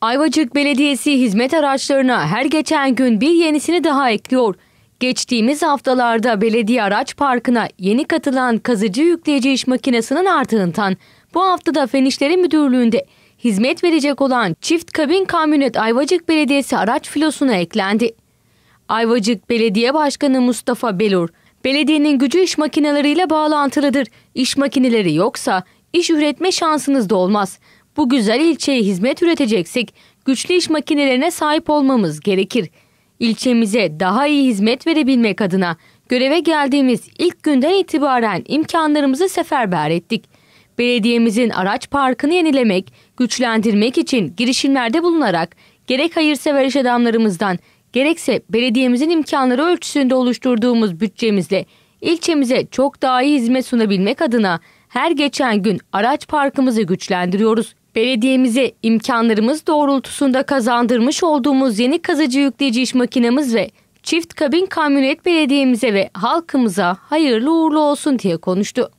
Ayvacık Belediyesi hizmet araçlarına her geçen gün bir yenisini daha ekliyor. Geçtiğimiz haftalarda belediye araç parkına yeni katılan kazıcı yükleyici iş makinesinin artığından bu hafta da Fen İşleri Müdürlüğü'nde hizmet verecek olan çift kabin kamyonet Ayvacık Belediyesi araç filosuna eklendi. Ayvacık Belediye Başkanı Mustafa Belur, belediyenin gücü iş makineleriyle bağlantılıdır. İş makineleri yoksa iş üretme şansınız da olmaz. Bu güzel ilçeye hizmet üreteceksek güçlü iş makinelerine sahip olmamız gerekir. İlçemize daha iyi hizmet verebilmek adına göreve geldiğimiz ilk günden itibaren imkanlarımızı seferber ettik. Belediyemizin araç parkını yenilemek, güçlendirmek için girişimlerde bulunarak gerek hayırsever iş adamlarımızdan gerekse belediyemizin imkanları ölçüsünde oluşturduğumuz bütçemizle ilçemize çok daha iyi hizmet sunabilmek adına her geçen gün araç parkımızı güçlendiriyoruz. Belediyemize imkanlarımız doğrultusunda kazandırmış olduğumuz yeni kazıcı yükleyici iş makinemiz ve çift kabin kamyonet belediyemize ve halkımıza hayırlı uğurlu olsun diye konuştu.